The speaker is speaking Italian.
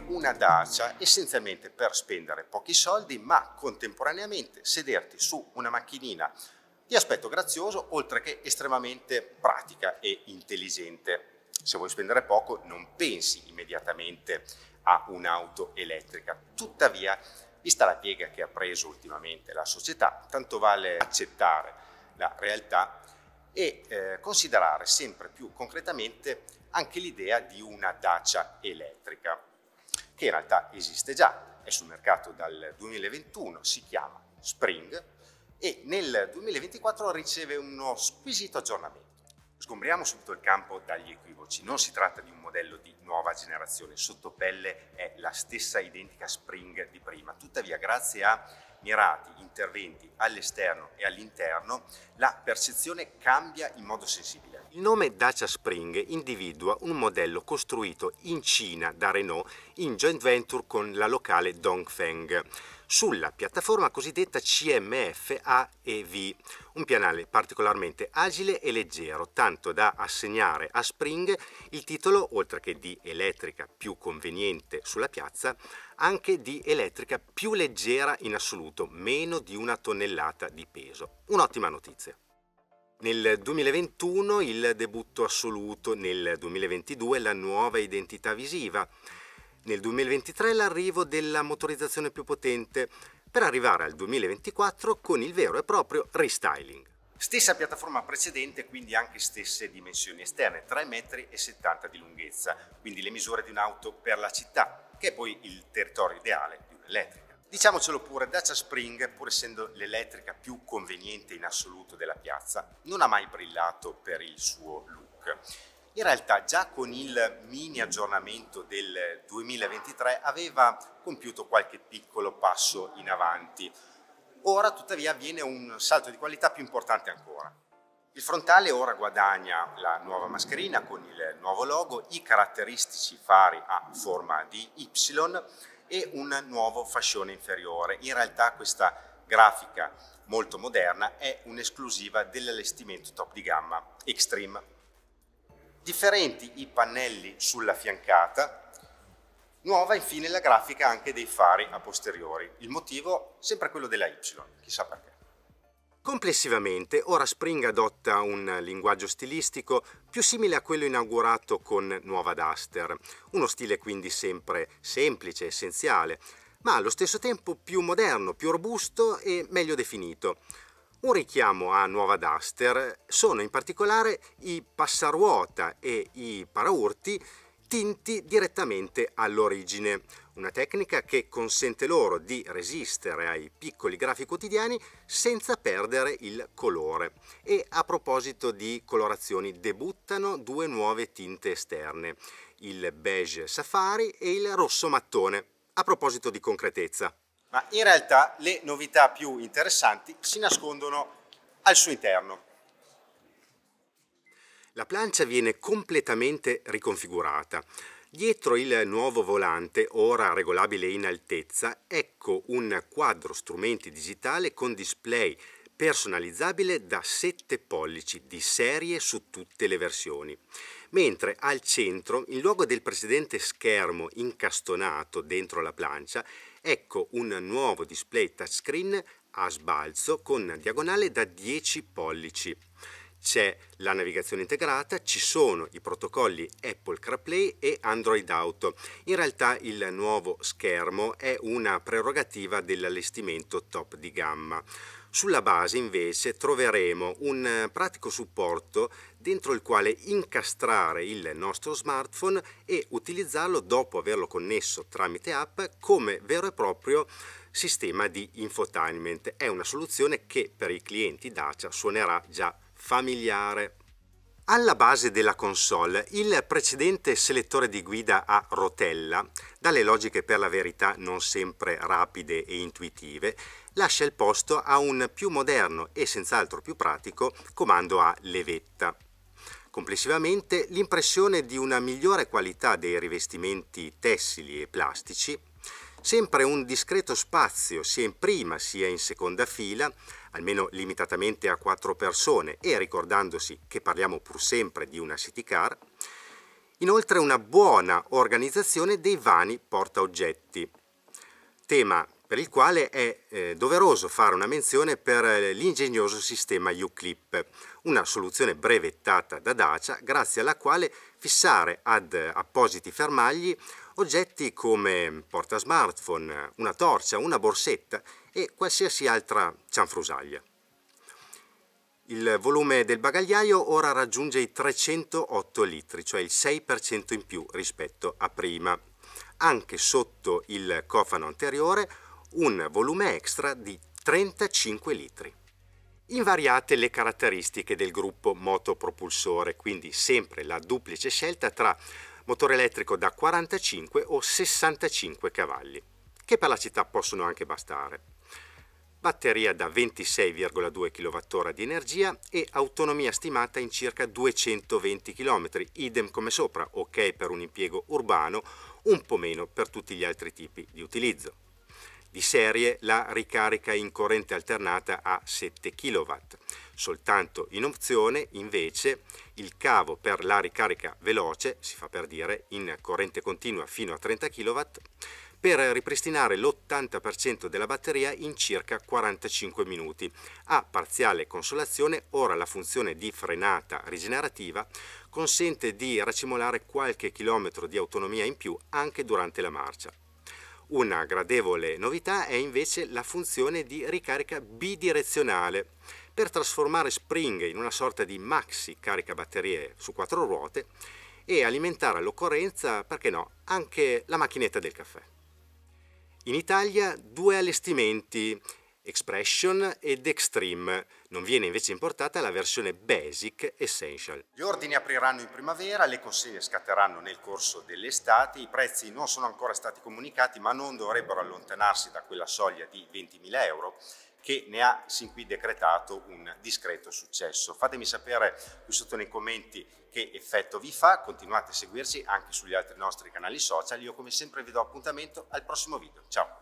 compri una Dacia essenzialmente per spendere pochi soldi, ma contemporaneamente sederti su una macchinina di aspetto grazioso, oltre che estremamente pratica e intelligente. Se vuoi spendere poco, non pensi immediatamente a un'auto elettrica. Tuttavia, vista la piega che ha preso ultimamente la società, tanto vale accettare la realtà e eh, considerare sempre più concretamente anche l'idea di una Dacia elettrica che in realtà esiste già, è sul mercato dal 2021, si chiama Spring e nel 2024 riceve uno squisito aggiornamento. Sgombriamo subito il campo dagli equivoci, non si tratta di un modello di nuova generazione, sottopelle è la stessa identica Spring di prima, tuttavia grazie a mirati interventi all'esterno e all'interno la percezione cambia in modo sensibile il nome Dacia Spring individua un modello costruito in Cina da Renault in joint venture con la locale Dongfeng sulla piattaforma cosiddetta CMF AEV, un pianale particolarmente agile e leggero, tanto da assegnare a Spring il titolo, oltre che di elettrica più conveniente sulla piazza, anche di elettrica più leggera in assoluto, meno di una tonnellata di peso. Un'ottima notizia. Nel 2021 il debutto assoluto, nel 2022 la nuova identità visiva, nel 2023 l'arrivo della motorizzazione più potente, per arrivare al 2024 con il vero e proprio restyling. Stessa piattaforma precedente, quindi anche stesse dimensioni esterne, 3,70 m di lunghezza, quindi le misure di un'auto per la città, che è poi il territorio ideale di un'elettrica. Diciamocelo pure, Dacia Spring, pur essendo l'elettrica più conveniente in assoluto della piazza, non ha mai brillato per il suo look. In realtà già con il mini aggiornamento del 2023 aveva compiuto qualche piccolo passo in avanti. Ora tuttavia avviene un salto di qualità più importante ancora. Il frontale ora guadagna la nuova mascherina con il nuovo logo, i caratteristici fari a forma di Y, e un nuovo fascione inferiore. In realtà questa grafica molto moderna è un'esclusiva dell'allestimento top di gamma Extreme. Differenti i pannelli sulla fiancata, Nuova infine la grafica anche dei fari a posteriori, il motivo sempre quello della Y, chissà perché. Complessivamente, ora Spring adotta un linguaggio stilistico più simile a quello inaugurato con Nuova Duster, uno stile quindi sempre semplice, essenziale, ma allo stesso tempo più moderno, più robusto e meglio definito. Un richiamo a Nuova Duster sono in particolare i passaruota e i paraurti tinti direttamente all'origine, una tecnica che consente loro di resistere ai piccoli grafi quotidiani senza perdere il colore. E a proposito di colorazioni, debuttano due nuove tinte esterne, il beige safari e il rosso mattone. A proposito di concretezza. Ma in realtà le novità più interessanti si nascondono al suo interno. La plancia viene completamente riconfigurata. Dietro il nuovo volante, ora regolabile in altezza, ecco un quadro strumenti digitale con display personalizzabile da 7 pollici di serie su tutte le versioni. Mentre al centro, in luogo del precedente schermo incastonato dentro la plancia, ecco un nuovo display touchscreen a sbalzo con diagonale da 10 pollici c'è la navigazione integrata, ci sono i protocolli Apple CarPlay e Android Auto. In realtà il nuovo schermo è una prerogativa dell'allestimento top di gamma. Sulla base invece troveremo un eh, pratico supporto dentro il quale incastrare il nostro smartphone e utilizzarlo dopo averlo connesso tramite app come vero e proprio sistema di infotainment. È una soluzione che per i clienti Dacia suonerà già familiare. Alla base della console il precedente selettore di guida a rotella, dalle logiche per la verità non sempre rapide e intuitive, lascia il posto a un più moderno e senz'altro più pratico comando a levetta. Complessivamente l'impressione di una migliore qualità dei rivestimenti tessili e plastici, sempre un discreto spazio sia in prima sia in seconda fila, almeno limitatamente a quattro persone e ricordandosi che parliamo pur sempre di una city car, inoltre una buona organizzazione dei vani portaoggetti, tema per il quale è eh, doveroso fare una menzione per eh, l'ingegnoso sistema UClip, una soluzione brevettata da Dacia grazie alla quale fissare ad appositi fermagli oggetti come porta smartphone, una torcia, una borsetta e qualsiasi altra cianfrusaglia. Il volume del bagagliaio ora raggiunge i 308 litri, cioè il 6% in più rispetto a prima. Anche sotto il cofano anteriore un volume extra di 35 litri. Invariate le caratteristiche del gruppo motopropulsore, quindi sempre la duplice scelta tra motore elettrico da 45 o 65 cavalli, che per la città possono anche bastare batteria da 26,2 kWh di energia e autonomia stimata in circa 220 km, idem come sopra, ok per un impiego urbano, un po' meno per tutti gli altri tipi di utilizzo. Di serie la ricarica in corrente alternata a 7 kW. Soltanto in opzione invece il cavo per la ricarica veloce, si fa per dire, in corrente continua fino a 30 kW, per ripristinare l'80% della batteria in circa 45 minuti. A parziale consolazione ora la funzione di frenata rigenerativa consente di racimolare qualche chilometro di autonomia in più anche durante la marcia. Una gradevole novità è invece la funzione di ricarica bidirezionale. Per trasformare Spring in una sorta di maxi carica batterie su quattro ruote e alimentare all'occorrenza, perché no, anche la macchinetta del caffè. In Italia due allestimenti, Expression ed Extreme. Non viene invece importata la versione Basic Essential. Gli ordini apriranno in primavera, le consegne scatteranno nel corso dell'estate, i prezzi non sono ancora stati comunicati ma non dovrebbero allontanarsi da quella soglia di 20.000 euro che ne ha sin qui decretato un discreto successo. Fatemi sapere qui sotto nei commenti che effetto vi fa, continuate a seguirci anche sugli altri nostri canali social, io come sempre vi do appuntamento al prossimo video, ciao!